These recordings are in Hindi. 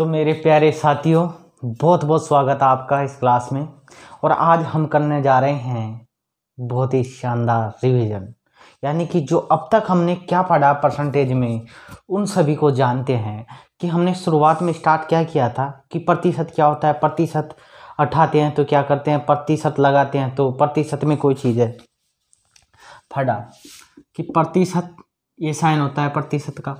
तो मेरे प्यारे साथियों बहुत बहुत स्वागत है आपका इस क्लास में और आज हम करने जा रहे हैं बहुत ही शानदार रिवीजन यानी कि जो अब तक हमने क्या पढ़ा परसेंटेज में उन सभी को जानते हैं कि हमने शुरुआत में स्टार्ट क्या किया था कि प्रतिशत क्या होता है प्रतिशत उठाते हैं तो क्या करते हैं प्रतिशत लगाते हैं तो प्रतिशत में कोई चीज़ है फटा कि प्रतिशत ये साइन होता है प्रतिशत का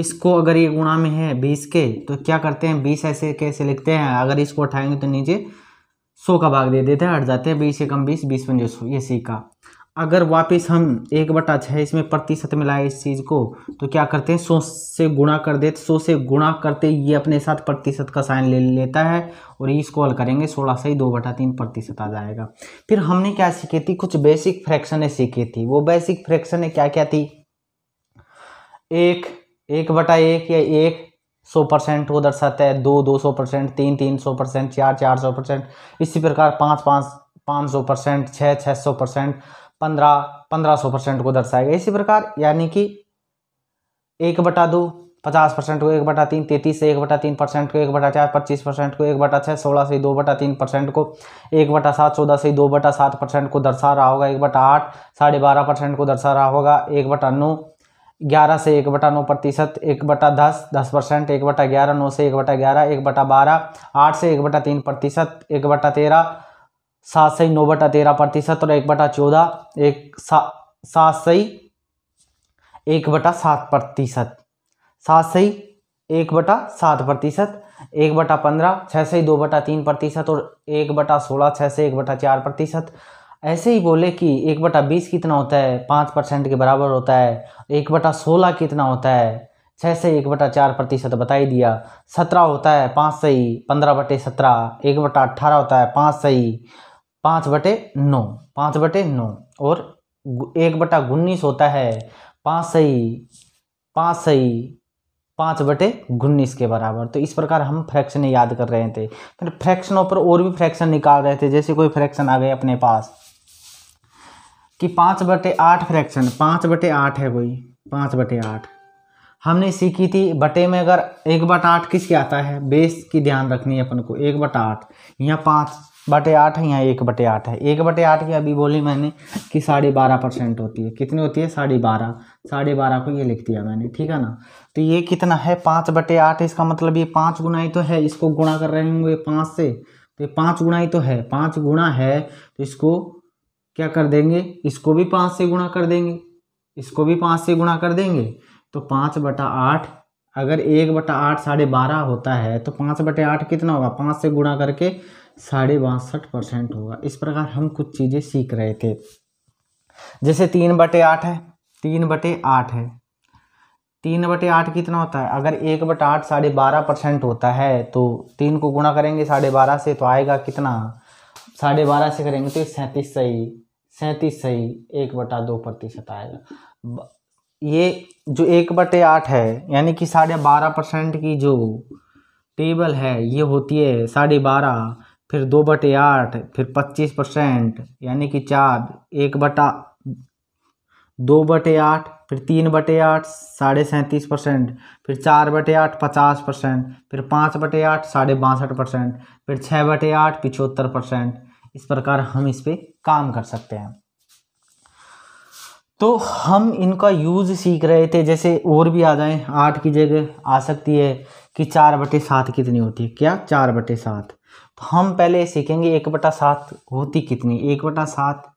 इसको अगर ये गुणा में है बीस के तो क्या करते हैं बीस ऐसे कैसे लिखते हैं अगर इसको उठाएंगे तो नीचे सौ का भाग दे देते हैं हट जाते हैं बीस एकम बीस बीस पंजे सौ ये सीखा अगर वापस हम एक बटा छः इसमें प्रतिशत मिलाए इस चीज़ को तो क्या करते हैं सौ से गुणा कर देते सौ से गुणा करते ये अपने साथ प्रतिशत का साइन ले लेता है और इसको हल करेंगे सोलह से ही दो बटा तीन प्रतिशत आ जाएगा फिर हमने क्या सीखी थी कुछ बेसिक फ्रैक्शनें सीखी थी वो बेसिक फ्रैक्शनें क्या क्या थी एक एक बटा एक या एक सौ परसेंट को दर्शाता है दो दो सौ परसेंट तीन तीन सौ परसेंट चार चार सौ परसेंट इसी प्रकार पाँच पाँच पाँच सौ परसेंट छः छः सौ परसेंट पंद्रह पंद्रह सौ परसेंट को दर्शाएगा इसी प्रकार यानी कि एक बटा दो पचास परसेंट को एक बटा तीन तैंतीस से एक बटा तीन परसेंट को एक बटा चार पच्चीस परसेंट को एक बटा छः सोलह से दो बटा तीन परसेंट को एक बटा सात चौदह से दो बटा सात परसेंट को दर्शा रहा होगा एक बटा आठ साढ़े बारह परसेंट को दर्शा रहा होगा एक बटा नौ ग्यारह से एक बटा नौ प्रतिशत एक बटा दस दस परसेंट एक बटा ग्यारह नौ से एक बटा ग्यारह एक बटा बारह आठ से एक बटा तीन प्रतिशत एक बटा तेरह सात से नौ बटा तेरह प्रतिशत और एक बटा चौदह एक सात से एक बटा सात प्रतिशत सात से एक बटा सात प्रतिशत एक बटा पंद्रह छः से दो बटा तीन प्रतिशत और एक बटा सोलह छः से एक बटा चार प्रतिशत ऐसे ही बोले कि एक बटा बीस कितना होता है पाँच परसेंट के बराबर होता है एक बटा सोलह कितना होता है छः से एक बटा चार प्रतिशत बता ही दिया सत्रह होता है पाँच से ही पंद्रह बटे सत्रह एक बटा अट्ठारह होता है पाँच से ही पाँच बटे नौ पाँच बटे नौ और एक बटा उन्नीस होता है पाँच से ही पाँच से ही पाँच बटे उन्नीस के बराबर तो इस प्रकार हम फ्रैक्शन याद कर रहे थे फिर फ्रैक्शनों पर और भी फ्रैक्शन निकाल रहे थे जैसे कोई फ्रैक्शन आ गए अपने पास कि पाँच बटे आठ फ्रैक्शन पाँच बटे आठ है वही पाँच बटे आठ हमने सीखी थी बटे में अगर एक बट आठ किसके आता है बेस की ध्यान रखनी है अपन को एक बट आठ यहाँ पाँच बटे आठ है यहाँ एक बटे आठ है एक बटे आठ की अभी बोली मैंने कि साढ़े बारह परसेंट होती है कितनी होती है साढ़े बारह साढ़े बारह को ये लिख दिया मैंने ठीक है ना तो ये कितना है पाँच बटे आठ इसका मतलब ये पाँच गुनाई तो है इसको गुणा कर रहे होंगे पाँच से तो ये पाँच गुणाई तो है पाँच गुणा है तो इसको क्या कर देंगे इसको भी पाँच से गुणा कर देंगे इसको भी पाँच से गुणा कर देंगे तो पाँच बटा आठ अगर एक बटा आठ साढ़े बारह होता है तो पाँच बटे आठ कितना होगा पाँच से गुणा करके साढ़े बासठ परसेंट होगा इस प्रकार हम कुछ चीज़ें सीख रहे थे जैसे तीन बटे आठ है तीन बटे आठ है तीन बटे आठ कितना होता है अगर एक बटा आठ साढ़े बारह परसेंट होता है तो तीन को गुणा करेंगे साढ़े बारह से तो आएगा कितना साढ़े बारह से करेंगे तो सैंतीस सही सैंतीस सही एक बटा दो प्रतिशत आएगा ये जो एक बटे आठ है यानी कि साढ़े बारह परसेंट की जो टेबल है ये होती है साढ़े बारह फिर दो बटे आठ फिर पच्चीस परसेंट यानी कि चार एक बटा दो बटे आठ फिर तीन बटे आठ साढ़े सैंतीस परसेंट फिर चार बटे आठ पचास परसेंट फिर पाँच बटे आठ साढ़े बासठ परसेंट फिर छः बटे आठ पिछहत्तर परसेंट इस प्रकार हम इस पर काम कर सकते हैं तो हम इनका यूज़ सीख रहे थे जैसे और भी आ जाए आठ की जगह आ सकती है कि चार बटे सात कितनी होती है क्या चार बटे सात तो हम पहले सीखेंगे एक बटा सात होती कितनी एक बटा सात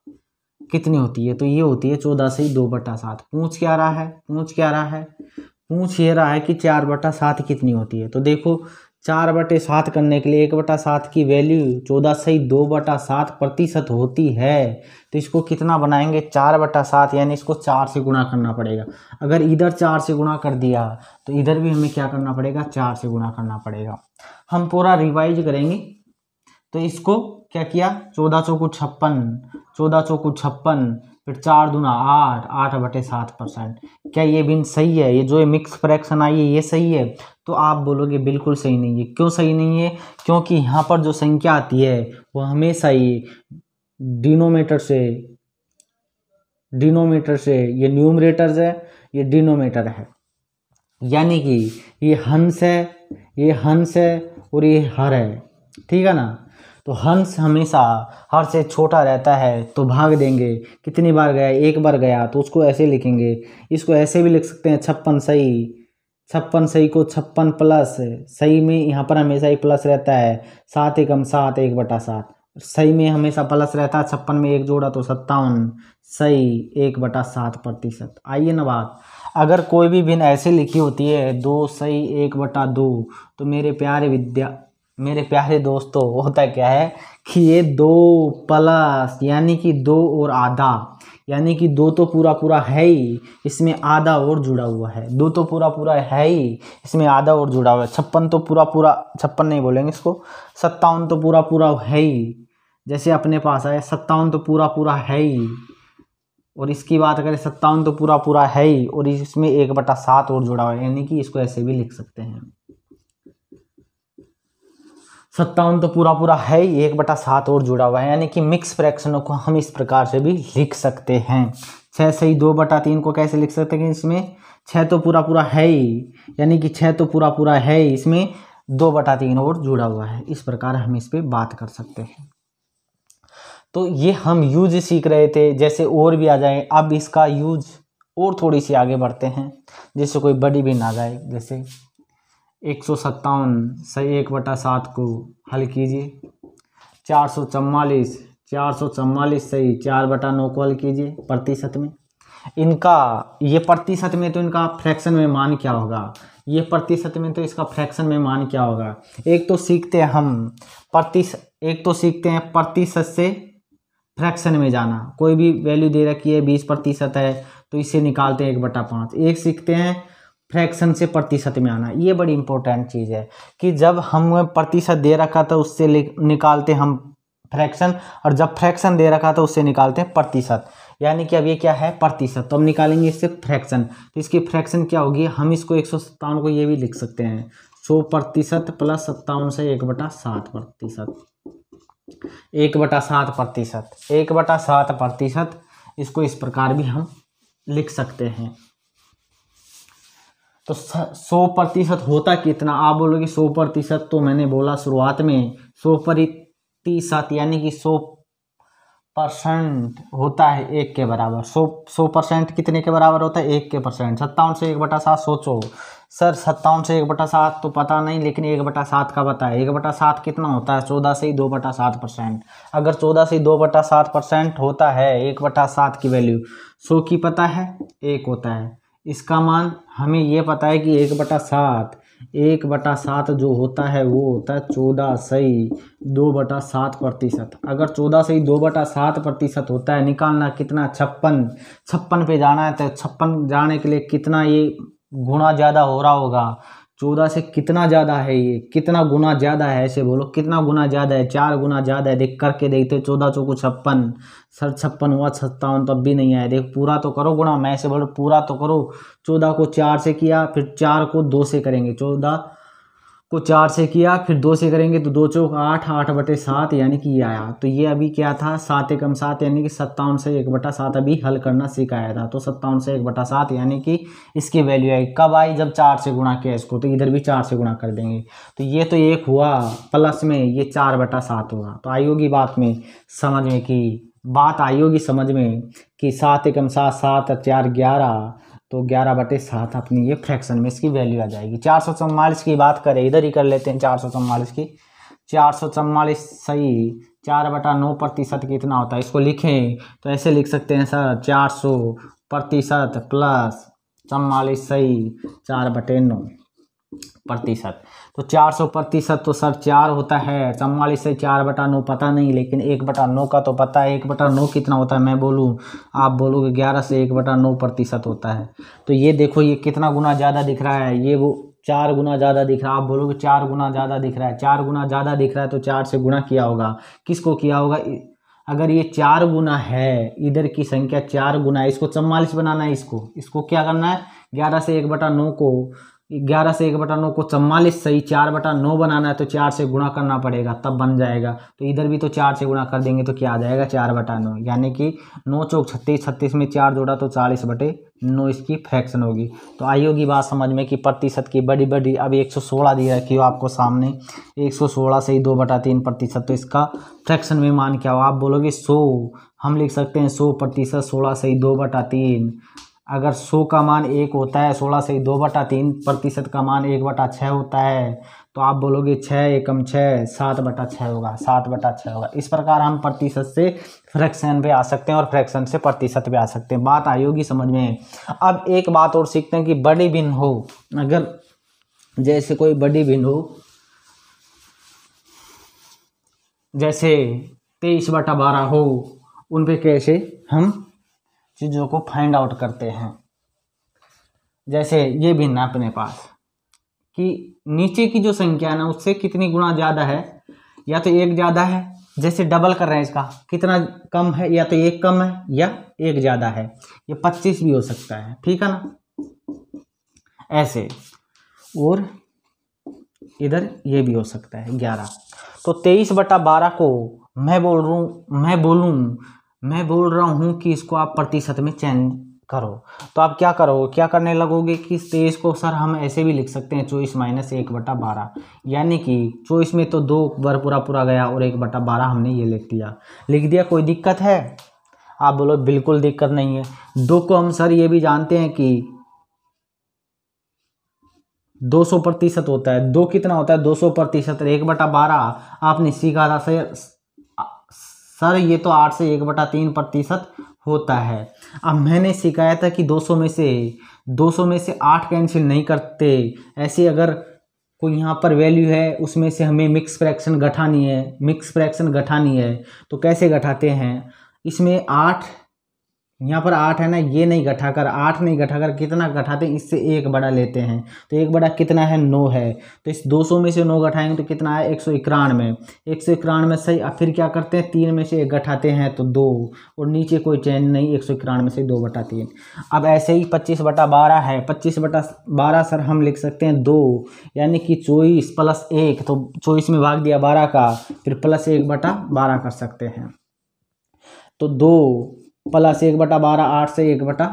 कितनी होती है तो ये होती है चौदह से दो बटा सात पूछ क्या रहा है पूछ क्या रहा है पूछ ये रहा है कि चार बटा सात कितनी होती है तो देखो चार बटे सात करने के लिए एक बटा सात की वैल्यू चौदह से ही दो बटा सात प्रतिशत होती है तो इसको कितना बनाएंगे चार बटा सात यानी इसको चार से गुणा करना पड़ेगा अगर इधर चार से गुणा कर दिया तो इधर भी हमें क्या करना पड़ेगा चार से गुणा करना पड़ेगा हम पूरा रिवाइज करेंगे तो इसको क्या किया चौदह चौकू छप्पन चौदह चौकू छप्पन फिर चार दूना आठ आठ बटे सात परसेंट क्या ये बिन सही है ये जो ये मिक्स फ्रैक्शन आई है ये सही है तो आप बोलोगे बिल्कुल सही नहीं है क्यों सही नहीं है क्योंकि यहाँ पर जो संख्या आती है वो हमेशा ही डिनोमीटर से डिनोमीटर से ये न्यूमरेटर है ये डिनोमीटर है यानी कि ये हंस है ये हंस है और ये हर है ठीक है ना तो हंस हमेशा हर से छोटा रहता है तो भाग देंगे कितनी बार गया एक बार गया तो उसको ऐसे लिखेंगे इसको ऐसे भी लिख सकते हैं छप्पन सही छप्पन सही को छप्पन प्लस सही में यहाँ पर हमेशा ही प्लस रहता है सात एकम सात एक बटा सात सही में हमेशा प्लस रहता है छप्पन में एक जोड़ा तो सत्तावन सही एक बटा सात प्रतिशत आइए ना बात अगर कोई भी भिन्न ऐसे लिखी होती है दो सही एक बटा दो तो मेरे प्यारे विद्या मेरे प्यारे दोस्तों होता क्या है कि ये दो प्लस यानी कि दो और आधा यानी कि दो तो पूरा पूरा है ही इसमें आधा और जुड़ा हुआ है दो तो पूरा पूरा है ही इसमें आधा और जुड़ा हुआ है छप्पन तो पूरा पूरा छप्पन नहीं बोलेंगे इसको सत्तावन तो पूरा पूरा है ही जैसे अपने पास आए सत्तावन तो पूरा पूरा है ही और इसकी बात करें सत्तावन तो पूरा पूरा है ही और इसमें एक बटा सात और जुड़ा हुआ है यानी कि इसको ऐसे भी लिख सकते हैं सत्तावन तो पूरा पूरा है ही एक बटा सात और जुड़ा हुआ है यानी कि मिक्स फ्रैक्शनों को हम इस प्रकार से भी लिख सकते हैं छः से ही दो बटा तीन को कैसे लिख सकते हैं इसमें छः तो पूरा पूरा है ही यानी कि छः तो पूरा पूरा है ही इसमें दो बटा तीन और जुड़ा हुआ है इस प्रकार हम इस पर बात कर सकते हैं तो ये हम यूज सीख रहे थे जैसे और भी आ जाए अब इसका यूज और थोड़ी सी आगे बढ़ते हैं जिससे कोई बड़ी भी ना जाए जैसे एक सौ सत्तावन से एक बटा सात को हल कीजिए चार सौ चवालीस चार सौ चवालीस से ही चार बटा नौ को हल कीजिए प्रतिशत में इनका ये प्रतिशत में तो इनका फ्रैक्शन में मान क्या होगा ये प्रतिशत में तो इसका फ्रैक्शन में मान क्या होगा एक तो सीखते हैं हम प्रतिशत एक तो सीखते हैं प्रतिशत से फ्रैक्शन में जाना कोई भी वैल्यू दे रखी है बीस प्रतिशत है तो इसे निकालते हैं एक बटा पाँच एक सीखते हैं फ्रैक्शन से प्रतिशत में आना ये बड़ी इंपॉर्टेंट चीज़ है कि जब हमें प्रतिशत दे रखा था उससे निकालते हम फ्रैक्शन और जब फ्रैक्शन दे रखा था उससे निकालते हैं प्रतिशत यानी कि अब ये क्या है प्रतिशत तो हम निकालेंगे इससे फ्रैक्शन तो इसकी फ्रैक्शन क्या होगी हम इसको एक को ये भी लिख सकते हैं सौ प्रतिशत प्लस सत्तावन से एक बटा सात प्रतिशत एक बटा सात प्रतिशत एक बटा सात प्रतिशत इसको इस प्रकार भी हम लिख सकते हैं तो सौ प्रतिशत होता कितना आप बोलोगे सौ प्रतिशत तो मैंने बोला शुरुआत में सौ प्रतिशत यानी कि सौ परसेंट होता है एक के बराबर सौ सौ परसेंट कितने के बराबर होता है एक के परसेंट सत्तावन से एक बटा सात सोचो सर सत्तावन से एक बटा सात तो पता नहीं लेकिन एक बटा सात का पता है एक बटा सात कितना होता है चौदह से ही दो बटा सात परसेंट अगर चौदह से दो बटा सात परसेंट होता है एक बटा सात की वैल्यू सौ की पता है एक होता है इसका मान हमें यह पता है कि एक बटा सात एक बटा सात जो होता है वो होता है चौदह सही दो बटा सात प्रतिशत अगर चौदह सही दो बटा सात प्रतिशत होता है निकालना कितना छप्पन छप्पन पे जाना है तो छप्पन जाने के लिए कितना ये गुणा ज़्यादा हो रहा होगा चौदह से कितना ज़्यादा है ये कितना गुना ज़्यादा है ऐसे बोलो कितना गुना ज़्यादा है चार गुना ज़्यादा है देख करके देखते चौदह चौको छप्पन सर छप्पन हुआ सत्तावन तब तो भी नहीं आया देख पूरा तो करो गुना मैं ऐसे बोलो पूरा तो करो चौदह को चार से किया फिर चार को दो से करेंगे चौदह को तो चार से किया फिर दो से करेंगे तो दो चौक आठ आठ बटे सात यानी कि ये आया तो ये अभी क्या था सात एकम सात यानी कि सत्तावन से एक बटा सात अभी हल करना सिखाया था तो सत्तावन से एक बटा सात यानी कि इसकी वैल्यू आई कब आई जब चार से गुणा किया इसको तो इधर भी चार से गुणा कर देंगे तो ये तो एक हुआ प्लस में ये चार बटा सात हुआ तो आई होगी बात में समझ में कि बात आई होगी समझ में कि सात एकम सात सात चार ग्यारह तो ग्यारह बटे सात अपनी ये फ्रैक्शन में इसकी वैल्यू आ जाएगी चार सौ चौवालीस की बात करें इधर ही कर लेते हैं चार सौ चौवालीस की चार सौ चौवालीस सही चार बटा नौ प्रतिशत कितना होता है इसको लिखें तो ऐसे लिख सकते हैं सर चार सौ प्रतिशत प्लस चौवालीस सही चार बटे नौ प्रतिशत तो चार सौ प्रतिशत तो सर चार होता है चम्वालीस से चार बटा नौ पता नहीं लेकिन एक बटा नौ का तो पता है एक बटा नौ कितना होता है मैं बोलूँ आप बोलोगे ग्यारह से एक बटा नौ प्रतिशत होता है तो ये देखो ये कितना गुना ज़्यादा दिख रहा है ये वो चार गुना ज़्यादा दिख रहा है आप बोलोगे चार गुना ज़्यादा दिख रहा है चार गुना ज़्यादा दिख रहा है तो चार से गुना किया होगा किसको किया होगा अगर ये चार गुना है इधर की संख्या चार गुना है इसको चम्वालीस बनाना है इसको इसको क्या करना है ग्यारह से एक बटा नौ को ग्यारह से एक बटा नौ को चम्मालीस सही चार बटा नौ बनाना है तो चार से गुणा करना पड़ेगा तब बन जाएगा तो इधर भी तो चार से गुणा कर देंगे तो क्या आ जाएगा चार बटा नौ यानी कि नौ चौक छत्तीस छत्तीस में चार जोड़ा तो चालीस बटे नौ इसकी फ्रैक्शन होगी तो आई होगी बात समझ में कि प्रतिशत की बड़ी बड़ी अब एक सौ सोलह दिया रखी हो आपको सामने एक सौ सोलह से ही दो बटा तीन प्रतिशत तो इसका फ्रैक्शन में मान क्या हो आप बोलोगे सो हम लिख सकते हैं सौ प्रतिशत सोलह से ही दो बटा तीन अगर सौ का मान एक होता है सोलह से दो बटा तीन प्रतिशत का मान एक बटा छः होता है तो आप बोलोगे छः एकम छः सात बटा छः होगा सात बटा छः होगा इस प्रकार हम प्रतिशत से फ्रैक्शन पे आ सकते हैं और फ्रैक्शन से प्रतिशत पे आ सकते हैं बात आई होगी समझ में अब एक बात और सीखते हैं कि बड़ी भिन्न हो अगर जैसे कोई बड़ी भिन्न हो जैसे तेईस बटा बारह हो उन पर कैसे हम चीज़ों को फाइंड आउट करते हैं जैसे ये भिन्न अपने पास कि नीचे की जो संख्या है ना उससे कितनी गुना ज़्यादा है या तो एक ज़्यादा है जैसे डबल कर रहे हैं इसका कितना कम है या तो एक कम है या एक ज़्यादा है ये पच्चीस भी हो सकता है ठीक है ना ऐसे और इधर ये भी हो सकता है ग्यारह तो तेईस बटा बारह को मैं बोल रू मैं बोलूँ मैं बोल रहा हूँ कि इसको आप प्रतिशत में चेंज करो तो आप क्या करोगे क्या करने लगोगे कि तेईस को सर हम ऐसे भी लिख सकते हैं चौबीस माइनस एक बटा बारह यानी कि चौबीस में तो दो बार पूरा पूरा गया और एक बटा बारह हमने ये लिख दिया लिख दिया कोई दिक्कत है आप बोलो बिल्कुल दिक्कत नहीं है दो को हम सर ये भी जानते हैं कि दो सौ प्रतिशत होता है दो कितना होता है दो सौ प्रतिशत एक बटा बारह आपने सीखा था सर सर ये तो आठ से एक बटा तीन प्रतिशत होता है अब मैंने सिखाया था कि 200 में से 200 में से आठ कैंसिल नहीं करते ऐसे अगर कोई यहाँ पर वैल्यू है उसमें से हमें मिक्स फ्रैक्शन घटानी है मिक्स फ्रैक्शन घटानी है तो कैसे घटाते हैं इसमें आठ यहाँ पर आठ है ना ये नहीं गठा कर आठ नहीं गठा कर कितना गठाते हैं इससे एक बड़ा लेते हैं तो एक बड़ा कितना है नौ है तो इस दो सौ में से नौ गठाएंगे तो कितना है एक सौ इक्यानवे एक सौ इक्यानवे सही अब फिर क्या करते हैं तीन में से एक गठाते हैं तो दो और नीचे कोई चैन नहीं एक सौ इक्यानवे से दो बटा तीन अब ऐसे ही पच्चीस बटा बारह है पच्चीस बटा बारह सर हम लिख सकते हैं दो यानी कि चौबीस प्लस एक तो चौबीस में भाग दिया बारह का फिर प्लस एक बटा बारह कर सकते हैं तो दो प्लस एक बटा बारह आठ से एक बटा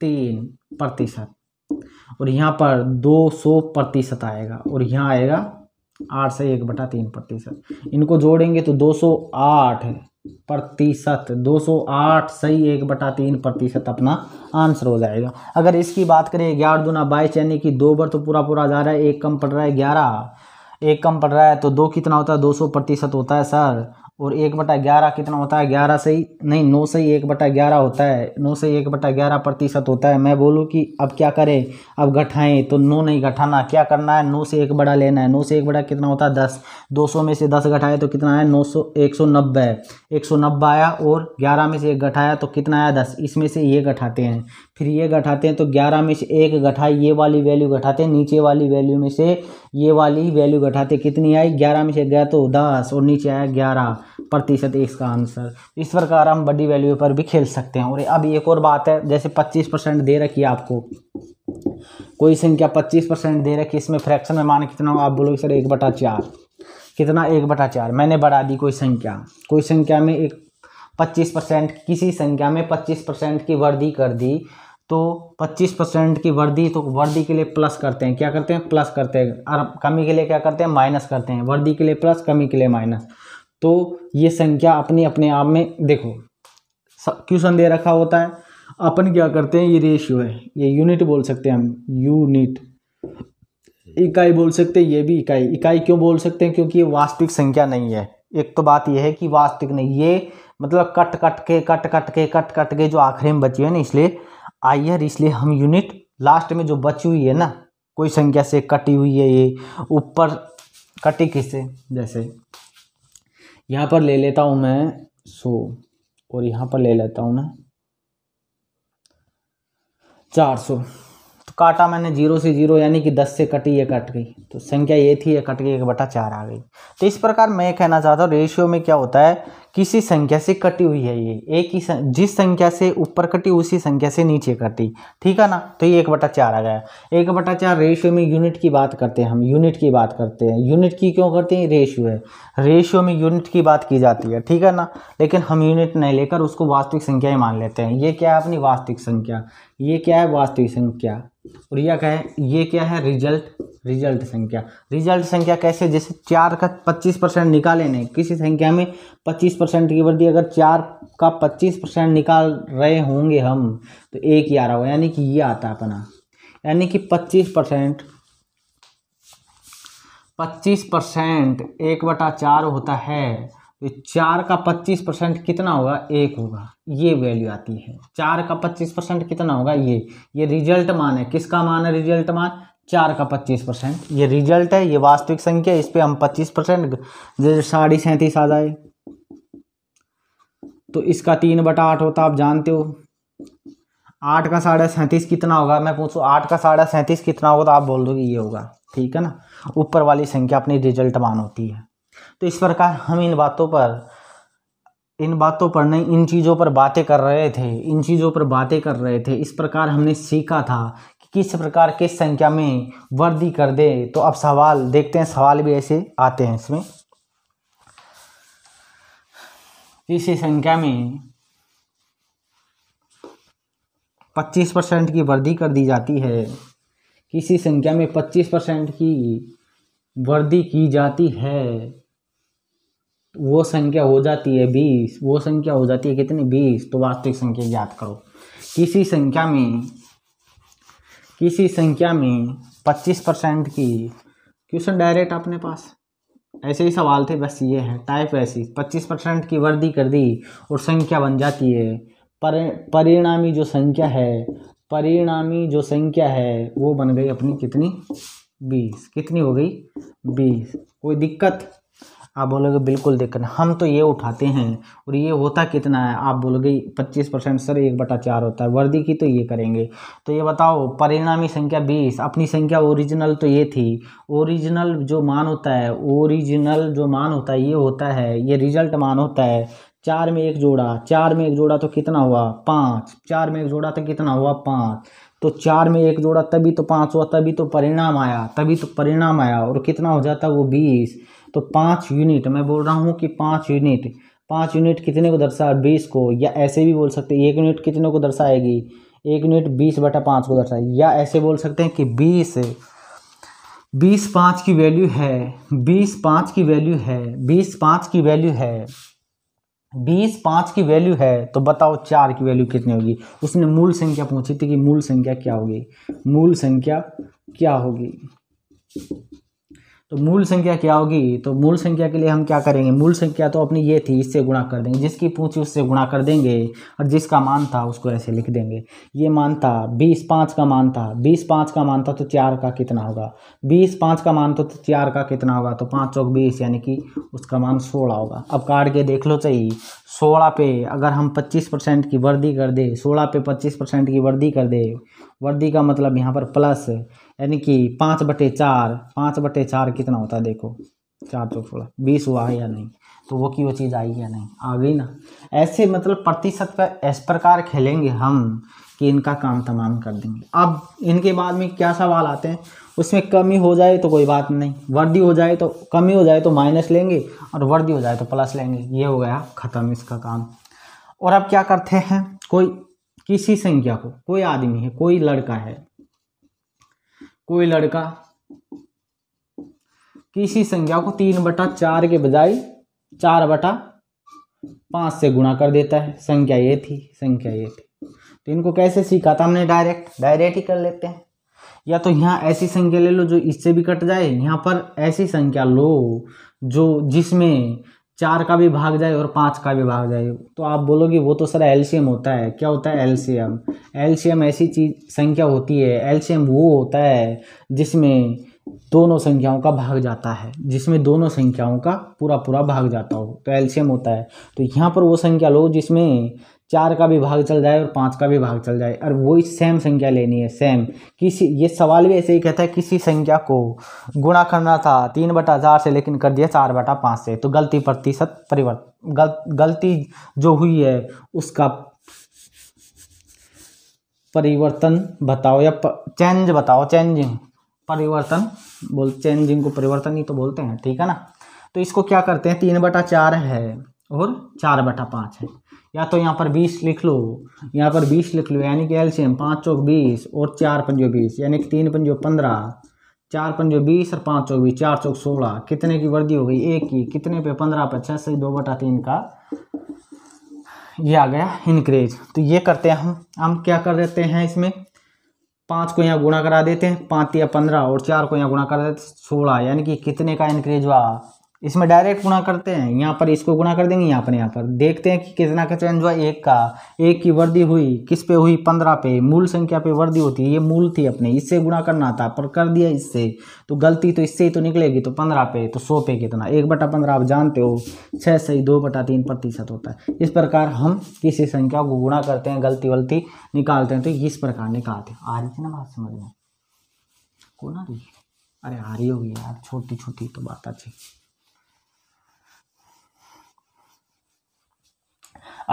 तीन प्रतिशत और यहाँ पर दो सौ प्रतिशत आएगा और यहाँ आएगा आठ से एक बटा तीन प्रतिशत इनको जोड़ेंगे तो दो सौ आठ प्रतिशत दो सौ आठ सही एक बटा तीन प्रतिशत अपना आंसर हो जाएगा अगर इसकी बात करें ग्यारह दुना बाईस यानी कि दो बार तो पूरा पूरा जा रहा है एक कम पड़ रहा है ग्यारह एक कम पड़ रहा है तो दो कितना होता है दो सौ प्रतिशत होता है सर और एक बटा ग्यारह कितना होता है ग्यारह से ही नहीं नौ से ही एक बटा ग्यारह होता है नौ से एक बटा ग्यारह प्रतिशत होता है मैं बोलूँ कि अब क्या करें अब घटाएं तो नौ नहीं घटाना क्या करना है नौ से एक बड़ा लेना है नौ से एक बड़ा कितना होता है दस दो सौ में से दस घटाए तो कितना आया नौ सौ एक सौ नब्बे एक सौ नब्बे आया और ग्यारह में से एक घटाया तो कितना आया दस इसमें से ये घटाते हैं फिर ये घटाते हैं तो ग्यारह में से एक घटाई ये वाली वैल्यू घटाते हैं नीचे वाली वैल्यू में से ये वाली वैल्यू घटाते कितनी आई ग्यारह में से गया तो दस और नीचे आया ग्यारह प्रतिशत इसका आंसर इस प्रकार हम बड़ी वैल्यू पर भी खेल सकते हैं और अब एक और बात है जैसे पच्चीस परसेंट दे रखी है आपको कोई संख्या पच्चीस परसेंट दे रखी इसमें फ्रैक्शन में मान कितना आप बोलोगे सर एक बटा चार कितना एक बटा चार मैंने बढ़ा दी कोई संख्या कोई संख्या में एक पच्चीस परसेंट किसी संख्या में पच्चीस परसेंट की वृद्धि कर दी तो पच्चीस परसेंट की वृद्धि तो वृद्धि के लिए प्लस करते हैं क्या करते हैं प्लस करते हैं और कमी के लिए क्या करते हैं माइनस करते हैं वृद्धि के लिए प्लस कमी के लिए माइनस तो ये संख्या अपने अपने आप में देखो क्वेश्चन दे रखा होता है अपन क्या करते हैं ये रेशियो है ये यूनिट बोल सकते हैं हम यूनिट इकाई बोल सकते हैं ये भी इकाई इकाई क्यों बोल सकते हैं क्योंकि ये वास्तविक संख्या नहीं है एक तो बात यह है कि वास्तविक नहीं ये मतलब कट कट के कट कट के कट कट के जो आखिरी में बची हुई है ना इसलिए आयर इसलिए हम यूनिट लास्ट में जो बची हुई है ना कोई संख्या से कटी हुई है ये ऊपर कटी किससे जैसे यहाँ पर ले लेता हूँ मैं सो और यहाँ पर ले लेता हूँ मैं चार सौ तो काटा मैंने जीरो से जीरो यानी कि दस से कटी ये कट गई तो संख्या ये थी ये कट गई एक बटा चार आ गई तो इस प्रकार मैं कहना चाहता हूँ रेशियो में क्या होता है किसी संख्या से कटी हुई है ये एक ही सं, जिस संख्या से ऊपर कटी उसी संख्या से नीचे कटी ठीक है ना तो ये एक बटा चार आ गया एक बटा चार रेशियो में यूनिट की बात करते हैं हम यूनिट की बात करते हैं यूनिट की क्यों करते हैं रेशियो है रेशियो में यूनिट की बात की जाती है ठीक है ना लेकिन हम यूनिट नहीं लेकर उसको वास्तविक संख्या ही मान लेते हैं ये क्या है अपनी वास्तविक संख्या ये क्या है वास्तविक संख्या और यह क्या है ये क्या है रिजल्ट रिजल्ट संख्या रिजल्ट संख्या कैसे जैसे चार का पच्चीस परसेंट निकाले नहीं किसी संख्या में पच्चीस परसेंट की वृद्धि अगर चार का पच्चीस परसेंट निकाल रहे होंगे हम तो एक ही आ रहा होगा यानी कि ये आता है अपना यानी कि पच्चीस परसेंट पच्चीस परसेंट एक बटा चार होता है तो चार का पच्चीस परसेंट कितना होगा एक होगा ये वैल्यू आती है चार का पच्चीस परसेंट कितना होगा ये ये रिजल्ट मान है किसका मान है रिजल्ट मान चार का पच्चीस परसेंट ये रिजल्ट है ये वास्तविक संख्या इस पर हम पच्चीस परसेंट जैसे साढ़े सैंतीस आ जाए तो इसका तीन बटा आठ होता आप जानते हो आठ का साढ़े सैंतीस कितना होगा मैं पूछूँ आठ का साढ़े सैंतीस कितना होगा तो आप बोल दो ये होगा ठीक है ना ऊपर वाली संख्या अपनी रिजल्ट मान होती है तो इस प्रकार हम इन बातों पर इन बातों पर नहीं इन चीज़ों पर बातें कर रहे थे इन चीज़ों पर बातें कर रहे थे इस प्रकार हमने सीखा था कि किस प्रकार किस संख्या में वर्दी कर दे तो अब सवाल देखते हैं सवाल भी ऐसे आते हैं इसमें इसी संख्या में पच्चीस परसेंट की वृद्धि कर दी जाती है किसी संख्या में पच्चीस परसेंट की वृद्धि की जाती है वो संख्या हो जाती है बीस वो संख्या हो जाती है कितनी बीस तो वास्तविक संख्या ज्ञात करो किसी संख्या में किसी संख्या में पच्चीस परसेंट की क्वेश्चन डायरेक्ट अपने पास ऐसे ही सवाल थे बस ये हैं टाइप ऐसी पच्चीस परसेंट की वृद्धि कर दी और संख्या बन जाती है पर परिणामी जो संख्या है परिणामी जो संख्या है वो बन गई अपनी कितनी बीस कितनी हो गई बीस कोई दिक्कत आप बोलोगे बिल्कुल दिक्कत हम तो ये उठाते हैं और ये होता कितना है आप बोलोगे पच्चीस परसेंट सर एक बटा चार होता है वर्दी की तो ये करेंगे तो ये बताओ परिणामी संख्या बीस अपनी संख्या ओरिजिनल तो ये थी ओरिजिनल जो मान होता है ओरिजिनल जो मान होता है ये होता है ये रिजल्ट मान होता है चार में एक जोड़ा चार में एक जोड़ा तो कितना हुआ पाँच चार में एक जोड़ा तो कितना हुआ पाँच तो चार में एक जोड़ा तभी तो पाँच हुआ तभी तो परिणाम आया तभी तो परिणाम आया और कितना हो जाता वो बीस तो पाँच यूनिट मैं बोल रहा हूँ कि पाँच यूनिट पाँच यूनिट कितने को दर्शाए बीस को या ऐसे भी बोल सकते हैं एक यूनिट कितने को दर्शाएगी एक यूनिट बीस बटा पाँच को दर्शाएगी या ऐसे बोल सकते हैं कि बीस बीस पाँच की वैल्यू है बीस पाँच की वैल्यू है बीस पाँच की वैल्यू है बीस पाँच की वैल्यू है तो बताओ चार की वैल्यू कितनी होगी उसने मूल संख्या पूछी थी कि मूल संख्या क्या होगी मूल संख्या क्या होगी तो मूल संख्या क्या होगी तो मूल संख्या के लिए हम क्या करेंगे मूल संख्या तो अपनी ये थी इससे गुणा कर देंगे जिसकी पूंछी उससे गुणा कर देंगे और जिसका मान था उसको ऐसे लिख देंगे ये मान था बीस पाँच का मान था बीस पाँच का मान था तो चार का कितना होगा बीस पाँच का मान था तो चार का कितना होगा तो पाँच चौक बीस यानी कि उसका मान सोलह होगा अब काट के देख लो चाहिए सोलह पे अगर हम पच्चीस परसेंट की वर्दी कर दे सोलह पे पच्चीस परसेंट की वर्दी कर दे वर्दी का मतलब यहाँ पर प्लस यानी कि पाँच बटे चार पाँच बटे चार कितना होता है देखो चार चौक सोलह बीस हुआ है या नहीं तो वो की वो चीज़ आई या नहीं आ गई ना ऐसे मतलब प्रतिशत पर इस प्रकार खेलेंगे हम कि इनका काम तमाम कर देंगे अब इनके बाद में क्या सवाल आते हैं उसमें कमी हो जाए तो कोई बात नहीं वर्दी हो जाए तो कमी हो जाए तो माइनस लेंगे और वर्दी हो जाए तो प्लस लेंगे ये हो गया ख़त्म इसका काम और अब क्या करते हैं कोई किसी संख्या को कोई आदमी है कोई लड़का है कोई लड़का किसी संख्या को तीन बटा चार के बजाय चार बटा पाँच से गुणा कर देता है संख्या ये थी संख्या ये थी तो इनको कैसे सीखा था हमने डायरेक्ट डायरेक्ट ही कर लेते हैं या तो यहाँ ऐसी संख्या ले लो जो इससे भी कट जाए यहाँ पर ऐसी संख्या लो जो जिसमें चार का भी भाग जाए और पाँच का भी भाग जाए तो आप बोलोगे वो तो सर एल्शियम होता है क्या होता है एल्शियम एल्शियम ऐसी चीज संख्या होती है एल्शियम वो होता है जिसमें दोनों संख्याओं का भाग जाता है जिसमें दोनों संख्याओं का पूरा पूरा भाग जाता हो तो एल्शियम होता है तो यहाँ पर वो संख्या लो जिसमें चार का भी भाग चल जाए और पाँच का भी भाग चल जाए और वही सेम संख्या लेनी है सेम किसी ये सवाल भी ऐसे ही कहता है किसी संख्या को गुणा करना था तीन बटा चार से लेकिन कर दिया चार बटा पाँच से तो गलती प्रतिशत परिवर्तन गल, गलती जो हुई है उसका परिवर्तन बताओ या प, चेंज बताओ चेंजिंग परिवर्तन बोल चेंजिंग को परिवर्तन ही तो बोलते हैं ठीक है ना तो इसको क्या करते हैं तीन बटा चार है और चार बटा पाँच है या तो यहाँ पर बीस लिख लो यहाँ पर बीस लिख लो यानी कि एल्शियम पाँच चौक बीस और चार पंजो बीस यानी कि तीन पंजो पंद्रह चार पंजो बीस और पाँच चौक बीस चार चौक सोलह कितने की वृद्धि हो गई एक की कितने पे पंद्रह पे छः से दो बटा तीन का ये आ गया इनक्रीज तो ये करते हैं हम हम क्या कर देते हैं इसमें पाँच को यहाँ गुणा करा देते हैं पाँच या पंद्रह और चार को यहाँ गुणा करा देते सोलह यानी कि कितने का इनक्रीज हुआ इसमें डायरेक्ट गुणा करते हैं यहाँ पर इसको गुणा कर देंगे यहाँ पर यहाँ पर देखते हैं कि कितना का चेंज हुआ एक का एक की वृद्धि हुई किस पे हुई पंद्रह पे मूल संख्या पे वृद्धि होती है ये मूल थी अपने इससे गुणा करना था पर कर दिया इससे तो गलती तो इससे ही तो निकलेगी तो पंद्रह पे तो सौ पे कितना एक बटा पंद्रह आप जानते हो छः से ही दो बटा तीन प्रतिशत होता है इस प्रकार हम किसी संख्या को गुणा करते हैं गलती वलती निकालते हैं तो इस प्रकार निकालते हैं आ रही थी ना बात समझ में कौन आ रही अरे आ रही होगी यार छोटी छोटी तो बात अच्छी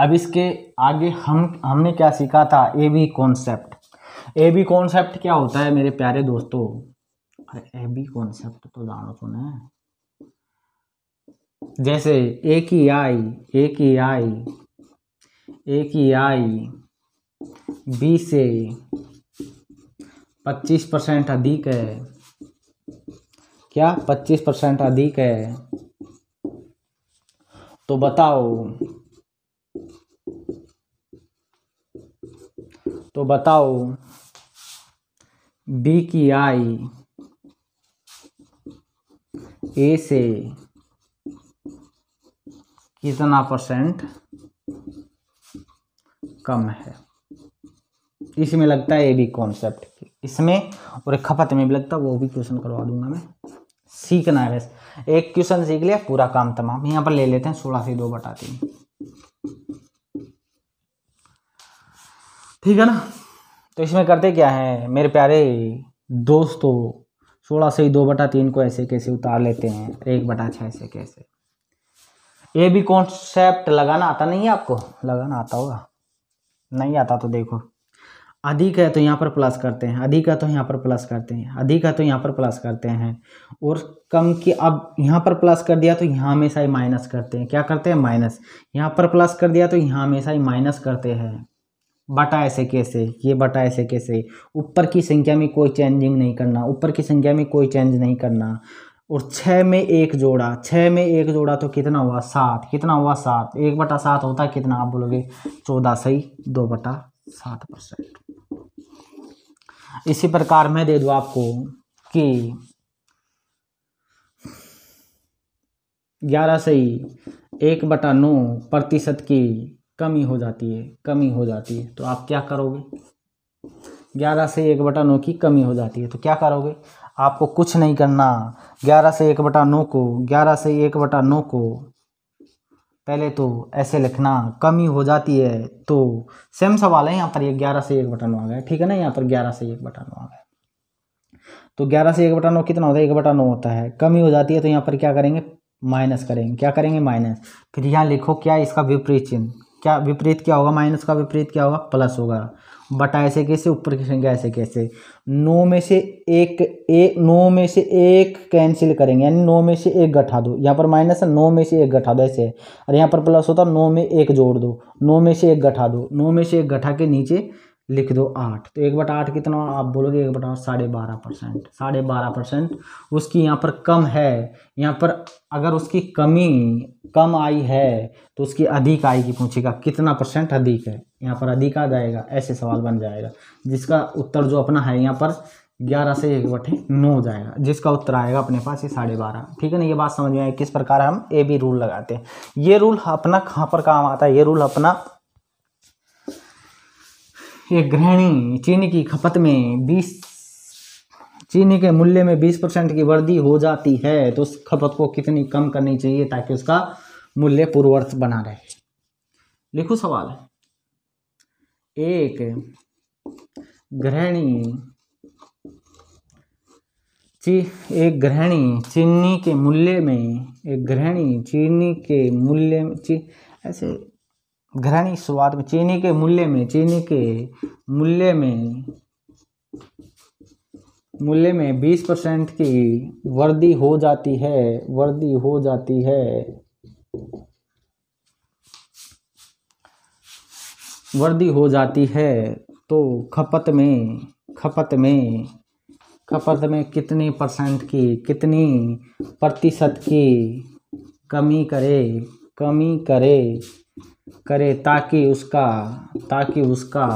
अब इसके आगे हम हमने क्या सीखा था A B concept A B concept क्या होता है मेरे प्यारे दोस्तों अरे ए बी कॉन्सेप्ट तो जानो सुने जैसे ए की आई ए की आई ए की आई बी से पच्चीस परसेंट अधिक है क्या पच्चीस परसेंट अधिक है तो बताओ तो बताओ बी की आई ए से कितना परसेंट कम है इसमें लगता है ए बी कॉन्सेप्ट इसमें और एक खपत में भी लगता है वो भी क्वेश्चन करवा दूंगा मैं सीखना है बस एक क्वेश्चन सीख लिया पूरा काम तमाम यहाँ पर ले लेते हैं सोलह से दो बटा तीन ठीक है ना तो इसमें करते क्या है मेरे प्यारे दोस्तों सोलह से ही दो बटा तीन को ऐसे कैसे उतार लेते हैं एक बटा छः ऐसे कैसे ये भी कॉन्सेप्ट लगाना आता नहीं है आपको लगाना आता होगा नहीं आता तो देखो अधिक है तो यहाँ पर प्लस करते हैं अधिक है तो यहाँ पर प्लस करते हैं अधिक है तो यहाँ पर प्लस करते हैं और कम की अब यहाँ पर प्लस कर दिया तो यहाँ हमेशा ही माइनस करते हैं क्या करते हैं माइनस यहाँ पर प्लस कर दिया तो यहाँ हमेशा ही माइनस करते हैं बटा ऐसे कैसे ये बटा ऐसे कैसे ऊपर की संख्या में कोई चेंजिंग नहीं करना ऊपर की संख्या में कोई चेंज नहीं करना और छः में एक जोड़ा छः में एक जोड़ा तो कितना हुआ सात कितना हुआ सात एक बटा सात होता है कितना आप बोलोगे चौदह सही दो बटा सात परसेंट इसी प्रकार मैं दे दूँ आपको कि ग्यारह सही एक बटा नौ प्रतिशत की कमी हो जाती है कमी हो जाती है तो आप क्या करोगे ग्यारह से एक बटा नौ की कमी हो जाती है तो क्या करोगे आपको कुछ नहीं करना ग्यारह से एक बटा नौ को ग्यारह से एक बटा नौ को पहले तो ऐसे लिखना कमी हो जाती है तो सेम सवाल है यहाँ पर ये ग्यारह से एक बटा नौ आ गया ठीक है ना यहाँ पर ग्यारह से एक बटा नौ आ गया तो ग्यारह से एक बटा नौ कितना होता है एक बटा नौ होता है कमी हो जाती है तो यहाँ पर क्या करेंगे माइनस करेंगे क्या करेंगे माइनस फिर यहाँ लिखो क्या इसका विपरीत चिन्ह क्या विपरीत क्या होगा माइनस का विपरीत क्या होगा प्लस होगा बटा ऐसे कैसे ऊपर की संख्या ऐसे कैसे नौ में से एक एक नौ में से एक कैंसिल करेंगे यानी नौ में से एक घटा दो यहाँ पर माइनस है नौ में से एक घटा दो ऐसे और यहाँ पर प्लस होता है नौ में एक जोड़ दो नौ में से एक घटा दो नौ में से एक घटा के नीचे लिख दो आठ तो एक बटा आठ कितना आप बोलोगे एक बटा साढ़े बारह परसेंट साढ़े बारह परसेंट उसकी यहाँ पर कम है यहाँ पर अगर उसकी कमी कम आई है तो उसकी अधिक आएगी पूछेगा कितना परसेंट अधिक है यहाँ पर अधिक आ जाएगा ऐसे सवाल बन जाएगा जिसका उत्तर जो अपना है यहाँ पर ग्यारह से एक बटे नौ जाएगा जिसका उत्तर आएगा अपने पास ये साढ़े बारह ठीक है ना ये बात समझ में आए किस प्रकार हम ए बी रूल लगाते हैं ये रूल अपना कहाँ पर काम आता है ये रूल अपना ये गृहिणी चीनी की खपत में 20 चीनी के मूल्य में 20 परसेंट की वृद्धि हो जाती है तो उस खपत को कितनी कम करनी चाहिए ताकि उसका मूल्य पूर्वर्थ बना रहे लिखो सवाल एक गृहिणी ची एक गृहिणी चीनी के मूल्य में एक गृहिणी चीनी के मूल्य में ची ऐसे घृणी शुरुआत में चीनी के मूल्य में चीनी के मूल्य में मूल्य में बीस परसेंट की वृद्धि हो जाती है वृद्धि हो जाती है वृद्धि हो जाती है तो खपत में खपत में खपत में कितनी परसेंट की कितनी प्रतिशत की कमी करे कमी करे करे ताकि उसका ताकि उसका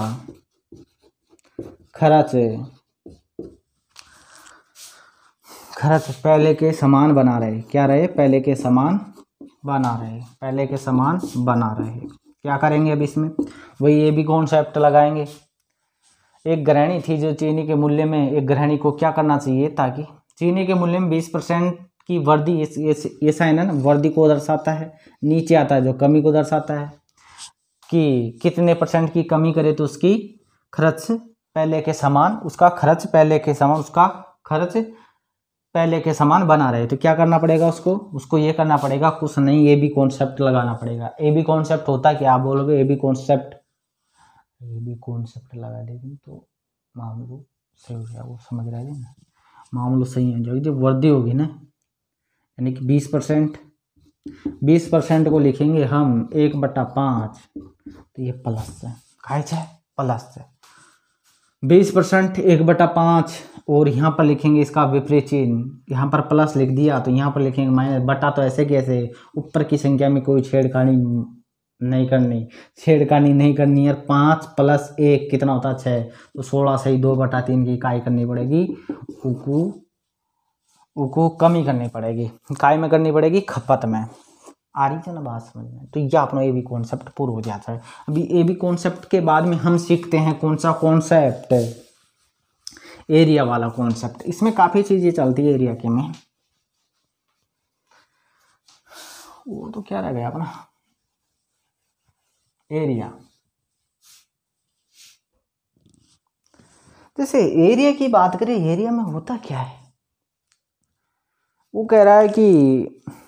खर्च खर्च पहले के समान बना रहे क्या रहे पहले के समान बना रहे पहले के समान बना रहे क्या करेंगे अब इसमें वही ये भी कॉन्सेप्ट लगाएंगे एक ग्रहणी थी जो चीनी के मूल्य में एक ग्रहणी को क्या करना चाहिए ताकि चीनी के मूल्य में बीस परसेंट की वर्दी ये साइन है ना वर्दी को दर्शाता है नीचे आता है जो कमी को दर्शाता है कि कितने परसेंट की कमी करे तो उसकी खर्च पहले के समान उसका खर्च पहले के समान उसका खर्च पहले के समान बना रहे तो क्या करना पड़ेगा उसको उसको ये करना पड़ेगा कुछ नहीं ये भी कॉन्सेप्ट लगाना पड़ेगा ए बी कॉन्सेप्ट होता क्या आप बोलोगे ए बी कॉन्सेप्ट ये भी कॉन्सेप्ट लगा देंगे तो मामलो सही हो गया वो समझ रहे ना मामलो सही हो जाएगी जब वर्दी होगी ना यानी कि बीस परसेंट बीस परसेंट को लिखेंगे हम एक बट्टा पाँच तो ये प्लस से काय प्लस से बीस परसेंट एक बटा पाँच और यहाँ पर लिखेंगे इसका विपरीत चिन्ह यहाँ पर प्लस लिख दिया तो यहाँ पर लिखेंगे माइनस बटा तो ऐसे कैसे ऊपर की संख्या में कोई छेड़खानी नहीं करनी छेड़खानी नहीं करनी है पाँच प्लस एक कितना होता है छः तो सोलह से ही दो बटा तीन की इकाई करनी पड़ेगी उकू उको कम ही करनी पड़ेगी काय में करनी पड़ेगी खपत में बात बासमन में तो ये अपना ए बी कॉन्सेप्ट पूरा हो जाता है अभी ए बी कॉन्सेप्ट के बाद में हम सीखते हैं कौन सा कॉन्सेप्ट एरिया वाला कॉन्सेप्ट इसमें काफ़ी चीज़ें चलती है एरिया के में वो तो क्या रह गया अपना एरिया जैसे एरिया की बात करें एरिया में होता क्या है वो कह रहा है कि